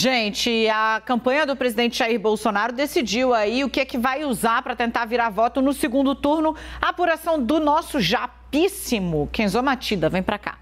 Gente, a campanha do presidente Jair Bolsonaro decidiu aí o que é que vai usar para tentar virar voto no segundo turno. A apuração do nosso japíssimo Kenzo Matida, vem para cá.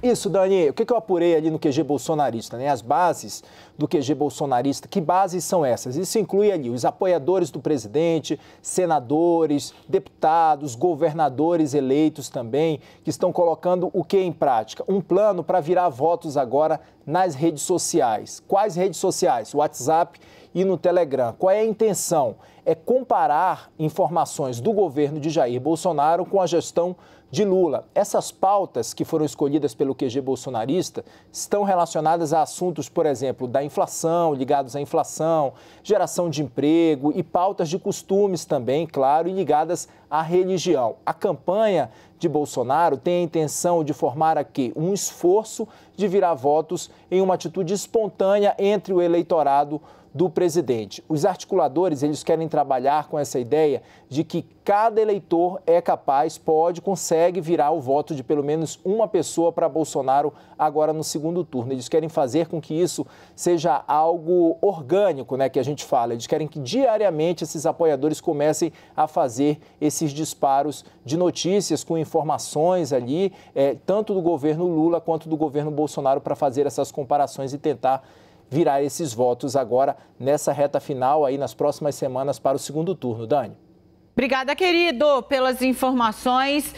Isso, Dani. O que eu apurei ali no QG bolsonarista, né? As bases do QG bolsonarista, que bases são essas? Isso inclui ali os apoiadores do presidente, senadores, deputados, governadores eleitos também, que estão colocando o que em prática? Um plano para virar votos agora nas redes sociais. Quais redes sociais? WhatsApp e no Telegram. Qual é a intenção? É comparar informações do governo de Jair Bolsonaro com a gestão de Lula. Essas pautas que foram escolhidas pelo QG bolsonarista estão relacionadas a assuntos, por exemplo, da inflação, ligados à inflação, geração de emprego e pautas de costumes também, claro, e ligadas à religião. A campanha de Bolsonaro tem a intenção de formar aqui um esforço de virar votos em uma atitude espontânea entre o eleitorado do presidente. Os articuladores, eles querem trabalhar com essa ideia de que cada eleitor é capaz, pode, consegue virar o voto de pelo menos uma pessoa para Bolsonaro agora no segundo turno. Eles querem fazer com que isso seja algo orgânico, né, que a gente fala. Eles querem que diariamente esses apoiadores comecem a fazer esses disparos de notícias com informações ali, é, tanto do governo Lula quanto do governo Bolsonaro, para fazer essas comparações e tentar virar esses votos agora nessa reta final aí nas próximas semanas para o segundo turno, Dani. Obrigada, querido, pelas informações.